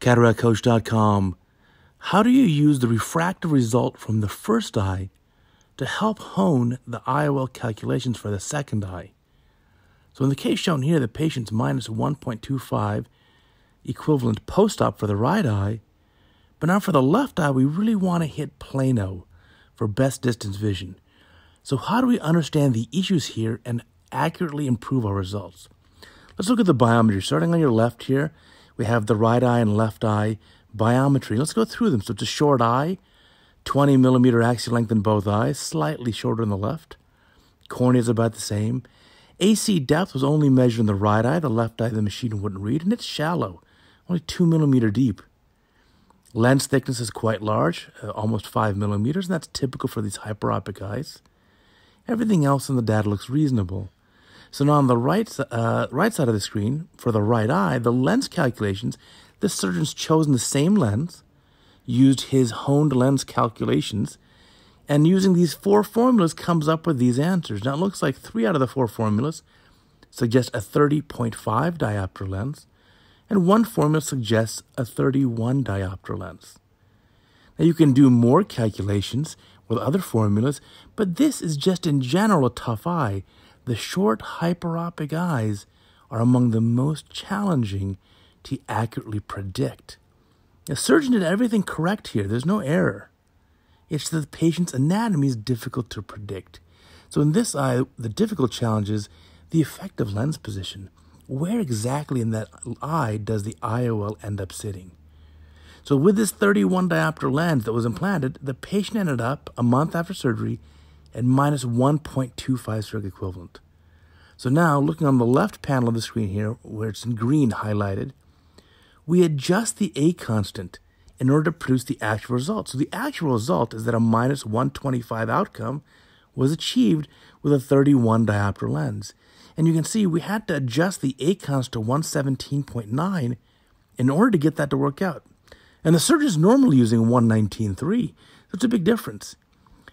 CataractCoach.com. How do you use the refractive result from the first eye to help hone the IOL calculations for the second eye? So in the case shown here, the patient's minus 1.25 equivalent post-op for the right eye, but now for the left eye, we really want to hit plano for best distance vision. So how do we understand the issues here and accurately improve our results? Let's look at the biometry. Starting on your left here, we have the right eye and left eye biometry. Let's go through them. So it's a short eye, 20 millimeter axial length in both eyes, slightly shorter in the left. Cornea is about the same. AC depth was only measured in the right eye. The left eye the machine wouldn't read, and it's shallow, only 2 millimeter deep. Lens thickness is quite large, uh, almost 5 millimeters, and that's typical for these hyperopic eyes. Everything else in the data looks reasonable. So now on the right, uh, right side of the screen, for the right eye, the lens calculations, this surgeon's chosen the same lens, used his honed lens calculations, and using these four formulas comes up with these answers. Now it looks like three out of the four formulas suggest a 30.5 diopter lens, and one formula suggests a 31 diopter lens. Now you can do more calculations with other formulas, but this is just in general a tough eye the short hyperopic eyes are among the most challenging to accurately predict. The surgeon did everything correct here, there's no error. It's that the patient's anatomy is difficult to predict. So, in this eye, the difficult challenge is the effective lens position. Where exactly in that eye does the IOL end up sitting? So, with this 31 diopter lens that was implanted, the patient ended up, a month after surgery, at minus 1.25 stroke equivalent. So now, looking on the left panel of the screen here, where it's in green highlighted, we adjust the A constant in order to produce the actual result. So the actual result is that a minus 125 outcome was achieved with a 31 diopter lens. And you can see we had to adjust the A constant to 117.9 in order to get that to work out. And the surgeon is normally using 119.3, That's a big difference.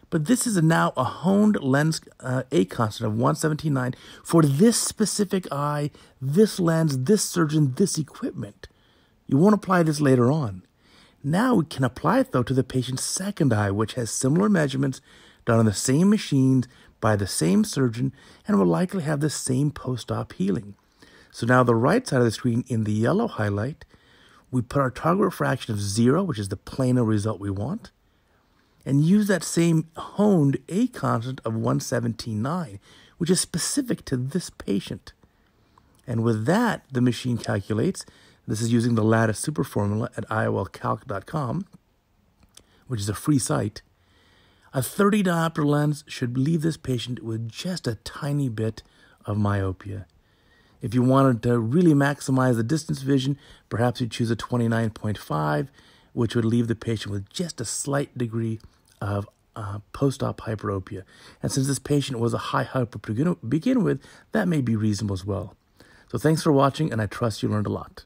But this is now a honed lens uh, A constant of 179 for this specific eye, this lens, this surgeon, this equipment. You won't apply this later on. Now we can apply it though to the patient's second eye, which has similar measurements done on the same machines by the same surgeon and will likely have the same post op healing. So now the right side of the screen in the yellow highlight, we put our target refraction of zero, which is the planar result we want and use that same honed A constant of 117.9, which is specific to this patient. And with that, the machine calculates. This is using the lattice super formula at iolcalc.com, which is a free site. A 30 diopter lens should leave this patient with just a tiny bit of myopia. If you wanted to really maximize the distance vision, perhaps you choose a 29.5, which would leave the patient with just a slight degree of uh, post-op hyperopia. And since this patient was a high hyper to begin with, that may be reasonable as well. So thanks for watching, and I trust you learned a lot.